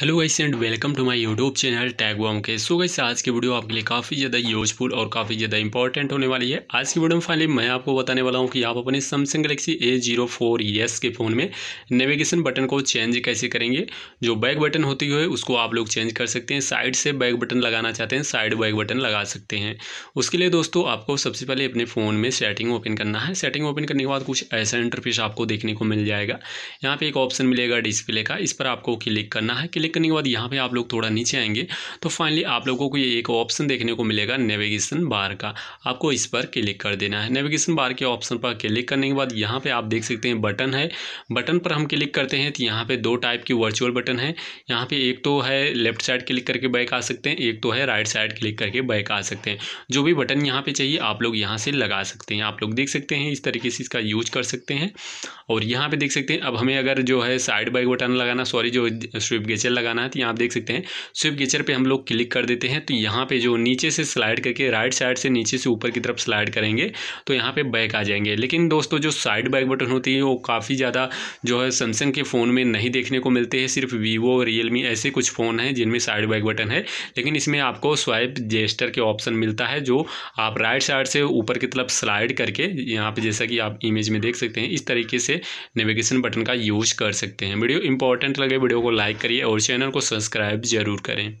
hello guys and welcome to my YouTube channel टैग वॉम के सो गाइस आज की वीडियो आपके लिए काफ़ी ज़्यादा यूजफुल और काफ़ी ज़्यादा इंपॉर्टेंट होने वाली है आज की वीडियो में फाइनली मैं आपको बताने वाला हूँ कि आप अपने Samsung Galaxy A zero four S के फ़ोन में नेविगेशन बटन को चेंज कैसे करेंगे जो बैक बटन होती है उसको आप लोग चेंज कर सकते हैं साइड से बैक बटन लगाना चाहते हैं साइड बैक बटन लगा सकते हैं उसके लिए दोस्तों आपको सबसे पहले अपने फ़ोन में सेटिंग ओपन करना है सेटिंग ओपन करने के बाद कुछ ऐसा इंटरफेस आपको देखने को मिल जाएगा यहाँ पर एक ऑप्शन मिलेगा डिस्प्ले का इस पर आपको क्लिक करना है क्लिक क्लिक करने के बाद यहाँ पे आप लोग थोड़ा नीचे आएंगे तो फाइनली आप लोगों को ये एक ऑप्शन देखने को मिलेगा नेविगेशन बार का आपको इस पर क्लिक कर देना है नेविगेशन बार के ऑप्शन पर क्लिक करने के बाद यहाँ पे आप देख सकते हैं बटन है बटन पर हम क्लिक करते हैं तो यहाँ पे दो टाइप की वर्चुअल बटन है यहाँ पे एक तो है लेफ्ट साइड क्लिक करके बैक आ सकते हैं एक तो है राइट साइड क्लिक करके बैक आ सकते हैं जो भी बटन यहाँ पर चाहिए आप लोग यहाँ से लगा सकते हैं आप लोग देख सकते हैं इस तरीके से इसका यूज कर सकते हैं और यहाँ पे देख सकते हैं अब हमें अगर जो है साइड बैक बटन लगाना सॉरी जो स्विप गेचर लगाना है तो यहाँ आप देख सकते हैं स्विप गेचर पे हम लोग क्लिक कर देते हैं तो यहाँ पे जो नीचे से स्लाइड करके राइट साइड से नीचे से ऊपर की तरफ स्लाइड करेंगे तो यहाँ पे बैक आ जाएंगे लेकिन दोस्तों जो साइड बैक बटन होती है वो काफ़ी ज़्यादा जो है सैमसंग के फ़ोन में नहीं देखने को मिलते हैं सिर्फ वीवो रियलमी ऐसे कुछ फ़ोन हैं जिनमें साइड बैक बटन है लेकिन इसमें आपको स्वाइप जेस्टर के ऑप्शन मिलता है जो आप राइट साइड से ऊपर की तरफ स्लाइड करके यहाँ पर जैसा कि आप इमेज में देख सकते हैं इस तरीके से नेविगेशन बटन का यूज़ कर सकते हैं वीडियो इंपॉर्टेंट लगे वीडियो को लाइक करिए और और चैनल को सब्सक्राइब ज़रूर करें